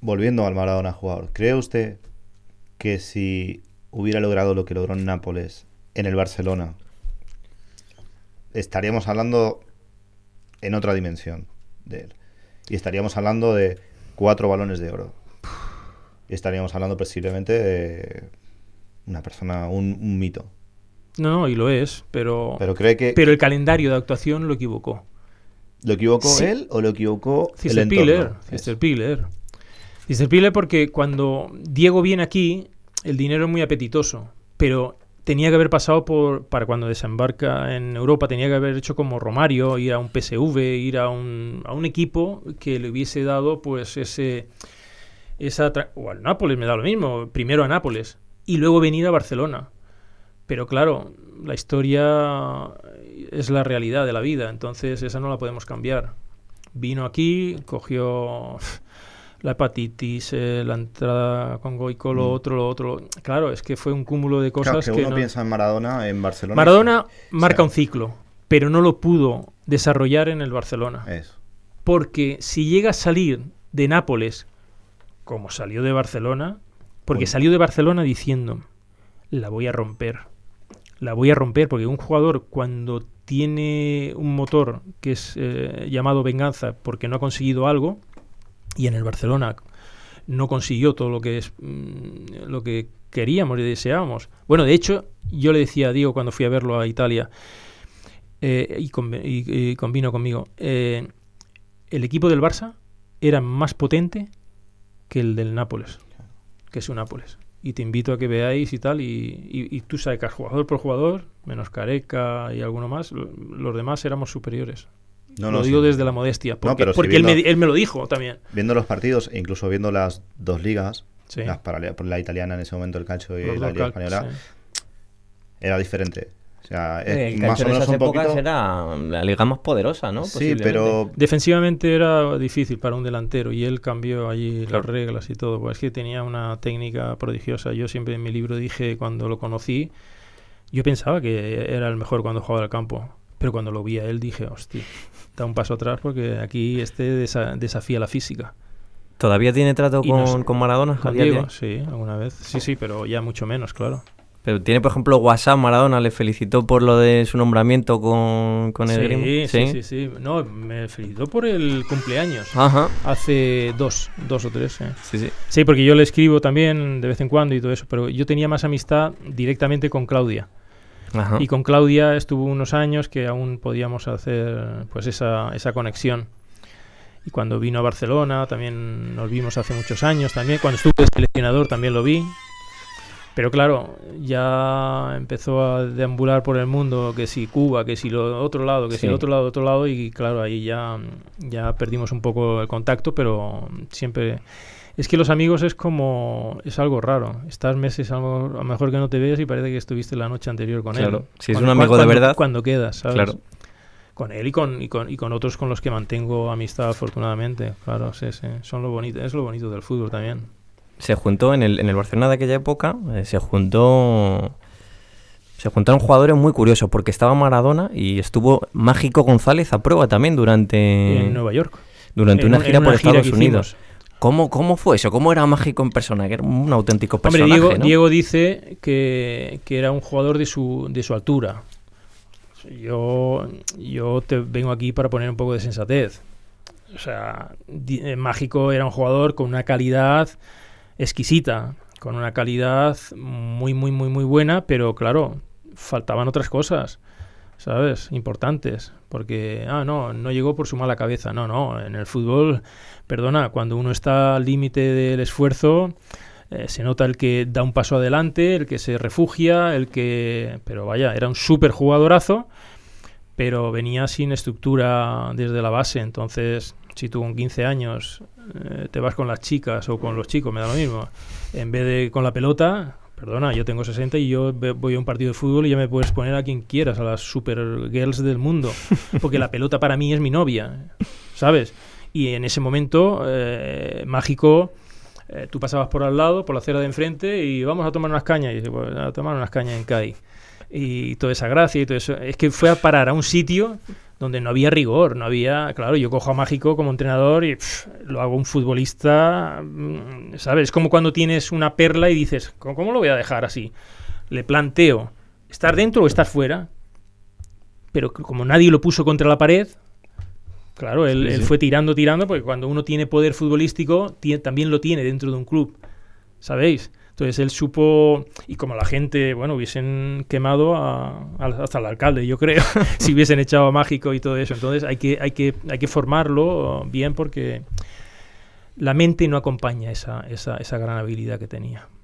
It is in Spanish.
volviendo al Maradona jugador, ¿cree usted que si hubiera logrado lo que logró en Nápoles, en el Barcelona, estaríamos hablando en otra dimensión de él? Y estaríamos hablando de cuatro balones de oro. Y estaríamos hablando posiblemente de una persona, un, mito. No, y lo es, pero. Pero cree que. Pero el calendario de actuación lo equivocó. ¿Lo equivocó él o lo equivocó el Piller. Dice porque cuando Diego viene aquí, el dinero es muy apetitoso, pero tenía que haber pasado por, para cuando desembarca en Europa, tenía que haber hecho como Romario, ir a un PSV, ir a un, a un equipo que le hubiese dado pues ese... Esa o al Nápoles, me da lo mismo, primero a Nápoles y luego venir a Barcelona. Pero claro, la historia es la realidad de la vida, entonces esa no la podemos cambiar. Vino aquí, cogió la hepatitis, eh, la entrada con Goico, mm. lo otro, lo otro. Claro, es que fue un cúmulo de cosas. que, uno no... piensa en Maradona en Barcelona. Maradona marca un ciclo, pero no lo pudo desarrollar en el Barcelona. Porque si llega a salir de Nápoles, como salió de Barcelona, porque salió de Barcelona diciendo, la voy a romper. La voy a romper, porque un jugador cuando tiene un motor que es eh, llamado venganza porque no ha conseguido algo, y en el Barcelona no consiguió todo lo que es mm, lo que queríamos y deseábamos. Bueno, de hecho, yo le decía a Diego cuando fui a verlo a Italia eh, y, con, conmigo, eh, el equipo del Barça era más potente que el del Nápoles, que es un Nápoles. Y te invito a que veáis y tal, y, y tú sacas jugador por jugador, menos Careca y alguno más, los demás éramos superiores. No, lo digo desde la modestia, porque, porque él, me, lo dijo también. Viendo los partidos, e incluso viendo las dos ligas, la italiana en ese momento, el calcio y la española, era diferente. más o menos en esas épocas era la liga más poderosa, ¿no? Sí, pero... Defensivamente era difícil para un delantero y él cambió allí las reglas y todo. Pues que tenía una técnica prodigiosa. Yo siempre en mi libro dije, cuando lo conocí, yo pensaba que era el mejor cuando jugaba al campo pero cuando lo vi a él dije, hostia, da un paso atrás porque aquí este desafía la física. ¿Todavía tiene trato con, Maradona? Javier, sí, alguna vez. Sí, sí, pero ya mucho menos, claro. Pero tiene, por ejemplo, WhatsApp, Maradona le felicitó por lo de su nombramiento con, con el Sí, sí, sí, No, me felicitó por el cumpleaños. Ajá. Hace dos, dos o tres. Sí, sí. Sí, porque yo le escribo también de vez en cuando y todo eso, pero yo tenía más amistad directamente con Claudia. Y con Claudia estuvo unos años que aún podíamos hacer pues esa, esa conexión. Y cuando vino a Barcelona también nos vimos hace muchos años también. Cuando estuve seleccionador también lo vi. Pero claro, ya empezó a deambular por el mundo, que si Cuba, que si lo otro lado, que si el otro lado, otro lado, y claro, ahí ya, ya perdimos un poco el contacto, pero siempre es que los amigos es como. es algo raro. Estás meses a lo mejor que no te veas y parece que estuviste la noche anterior con claro. él. Si es un amigo de verdad. Cuando quedas, ¿sabes? Claro. Con él y con, y con, otros con los que mantengo amistad, afortunadamente. Claro, sí, sí. Son lo bonito, es lo bonito del fútbol también. Se juntó en el, en el Barcelona de aquella época, eh, se juntó se juntaron jugadores muy curiosos porque estaba Maradona y estuvo Mágico González a prueba también durante en Nueva York durante una gira por Estados Unidos ¿Cómo, fue eso? ¿Cómo era mágico en persona? Que era un auténtico personaje. Hombre, Diego, Diego dice que, que, era un jugador de su, de su altura. Yo, yo te vengo aquí para poner un poco de sensatez. O sea, eh, Mágico era un jugador con una calidad exquisita, con una calidad muy, muy, muy, muy buena, pero claro, faltaban otras cosas. ¿sabes? Importantes, porque, ah, no, no llegó por su mala cabeza, no, no, en el fútbol, perdona, cuando uno está al límite del esfuerzo, eh, se nota el que da un paso adelante, el que se refugia, el que, pero vaya, era un súper jugadorazo, pero venía sin estructura desde la base, entonces, si tú con 15 años eh, te vas con las chicas o con los chicos, me da lo mismo, en vez de con la pelota, Perdona, yo tengo 60 y yo voy a un partido de fútbol y ya me puedes poner a quien quieras, a las super girls del mundo, porque la pelota para mí es mi novia, ¿sabes? Y en ese momento eh, mágico, eh, tú pasabas por al lado, por la acera de enfrente y vamos a tomar unas cañas, y dice, pues, a tomar unas cañas en Cádiz. Y toda esa gracia y todo eso. Es que fue a parar a un sitio donde no había rigor, no había, claro, yo cojo a Mágico como entrenador y lo hago un futbolista, mm, ¿sabes? Es como cuando tienes una perla y dices, ¿cómo lo voy a dejar así? Le planteo, ¿estar dentro o estar fuera? Pero como nadie lo puso contra la pared, Claro, él, fue tirando, tirando, porque cuando uno tiene poder futbolístico, también lo tiene dentro de un club, ¿sabéis? Entonces él supo, y como la gente, bueno, hubiesen quemado hasta el alcalde, yo creo, si hubiesen echado Mágico y todo eso. Entonces hay que, hay que, hay que formarlo bien porque la mente no acompaña esa, esa, esa gran habilidad que tenía.